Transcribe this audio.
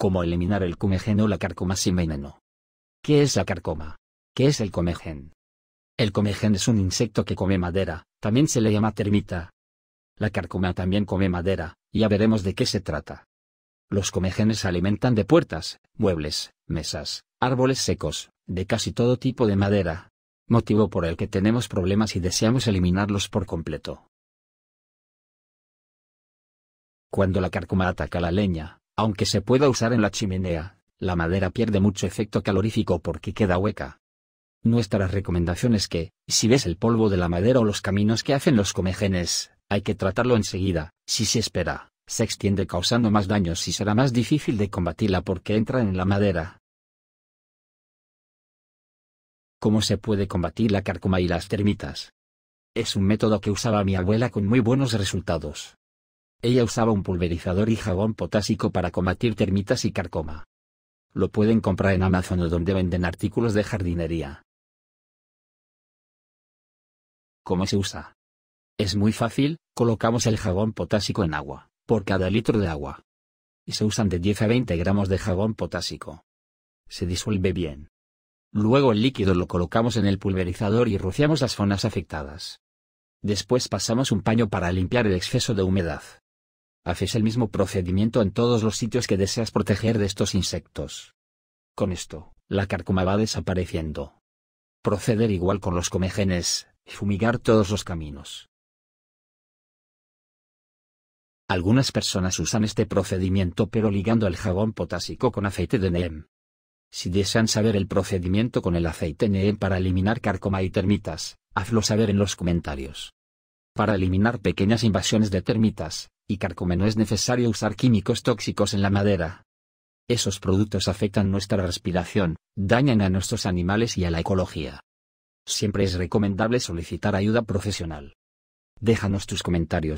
Cómo eliminar el comején o la carcoma sin veneno. ¿Qué es la carcoma? ¿Qué es el comején? El comején es un insecto que come madera, también se le llama termita. La carcoma también come madera, ya veremos de qué se trata. Los comejenes se alimentan de puertas, muebles, mesas, árboles secos, de casi todo tipo de madera, motivo por el que tenemos problemas y deseamos eliminarlos por completo. Cuando la carcoma ataca la leña, aunque se pueda usar en la chimenea, la madera pierde mucho efecto calorífico porque queda hueca. Nuestra recomendación es que, si ves el polvo de la madera o los caminos que hacen los comejenes, hay que tratarlo enseguida, si se espera, se extiende causando más daños y será más difícil de combatirla porque entra en la madera. ¿Cómo se puede combatir la carcoma y las termitas? Es un método que usaba mi abuela con muy buenos resultados. Ella usaba un pulverizador y jabón potásico para combatir termitas y carcoma. Lo pueden comprar en Amazon o donde venden artículos de jardinería. ¿Cómo se usa? Es muy fácil, colocamos el jabón potásico en agua, por cada litro de agua. Y se usan de 10 a 20 gramos de jabón potásico. Se disuelve bien. Luego el líquido lo colocamos en el pulverizador y rociamos las zonas afectadas. Después pasamos un paño para limpiar el exceso de humedad haces el mismo procedimiento en todos los sitios que deseas proteger de estos insectos. Con esto, la carcoma va desapareciendo. Proceder igual con los comegenes, y fumigar todos los caminos. Algunas personas usan este procedimiento pero ligando el jabón potásico con aceite de neem. Si desean saber el procedimiento con el aceite neem para eliminar carcoma y termitas, hazlo saber en los comentarios. Para eliminar pequeñas invasiones de termitas y carcomenos es necesario usar químicos tóxicos en la madera. Esos productos afectan nuestra respiración, dañan a nuestros animales y a la ecología. Siempre es recomendable solicitar ayuda profesional. Déjanos tus comentarios